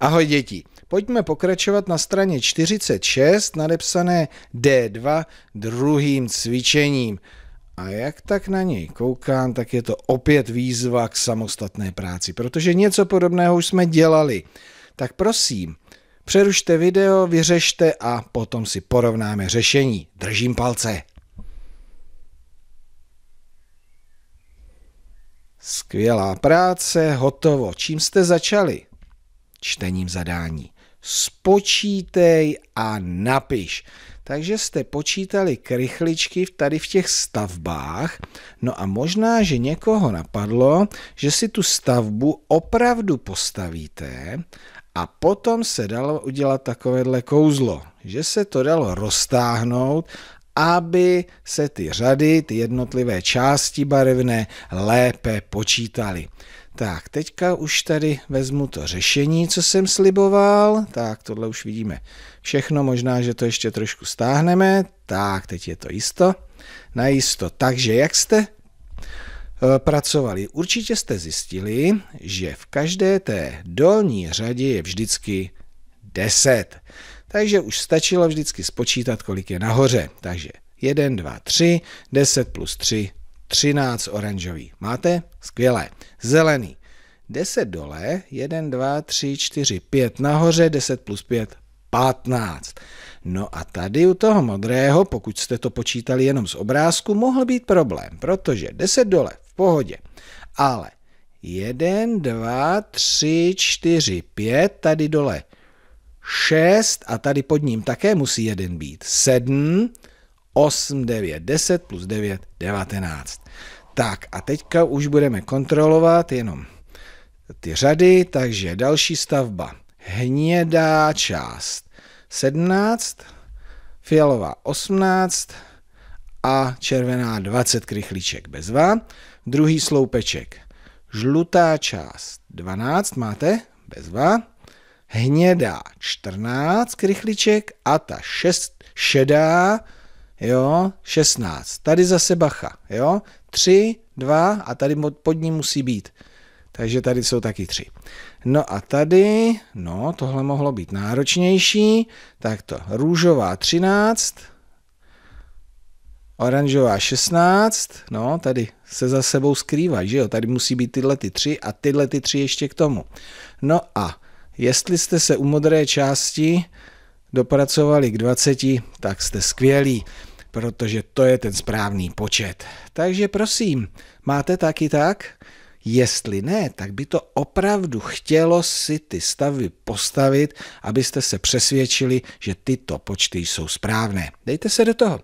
Ahoj děti, pojďme pokračovat na straně 46, nadepsané D2 druhým cvičením. A jak tak na něj koukám, tak je to opět výzva k samostatné práci, protože něco podobného už jsme dělali. Tak prosím, přerušte video, vyřešte a potom si porovnáme řešení. Držím palce. Skvělá práce, hotovo. Čím jste začali? čtením zadání. Spočítej a napiš. Takže jste počítali krychličky tady v těch stavbách, no a možná, že někoho napadlo, že si tu stavbu opravdu postavíte a potom se dalo udělat takovéhle kouzlo, že se to dalo roztáhnout aby se ty řady, ty jednotlivé části barevné lépe počítaly. Tak, teďka už tady vezmu to řešení, co jsem sliboval. Tak, tohle už vidíme všechno, možná, že to ještě trošku stáhneme. Tak, teď je to jisto. Najisto. Takže jak jste eh, pracovali? Určitě jste zjistili, že v každé té dolní řadě je vždycky 10. Takže už stačilo vždycky spočítat, kolik je nahoře. Takže 1, 2, 3, 10 plus 3, 13 oranžový. Máte? Skvělé. Zelený. 10 dole, 1, 2, 3, 4, 5 nahoře, 10 plus 5, 15. No a tady u toho modrého, pokud jste to počítali jenom z obrázku, mohl být problém, protože 10 dole, v pohodě. Ale 1, 2, 3, 4, 5, tady dole 6 a tady pod ním také musí jeden být. 7, 8, 9, 10 plus 9, 19. Tak a teďka už budeme kontrolovat jenom ty řady, takže další stavba. Hnědá část 17, fialová 18 a červená 20 krychlíček bez bezva. Druhý sloupeček. Žlutá část 12 máte bez bezva hnědá 14 krychliček a ta šest, šedá, jo, 16. Tady zase bacha, jo, 3, 2 a tady pod ním musí být. Takže tady jsou taky tři. No a tady, no tohle mohlo být náročnější, tak to růžová 13, oranžová 16, no tady se za sebou skrývají, že jo, tady musí být tyhle ty tři a tyhle ty tři ještě k tomu. No a Jestli jste se u modré části dopracovali k 20, tak jste skvělí, protože to je ten správný počet. Takže prosím, máte taky tak? Jestli ne, tak by to opravdu chtělo si ty stavy postavit, abyste se přesvědčili, že tyto počty jsou správné. Dejte se do toho.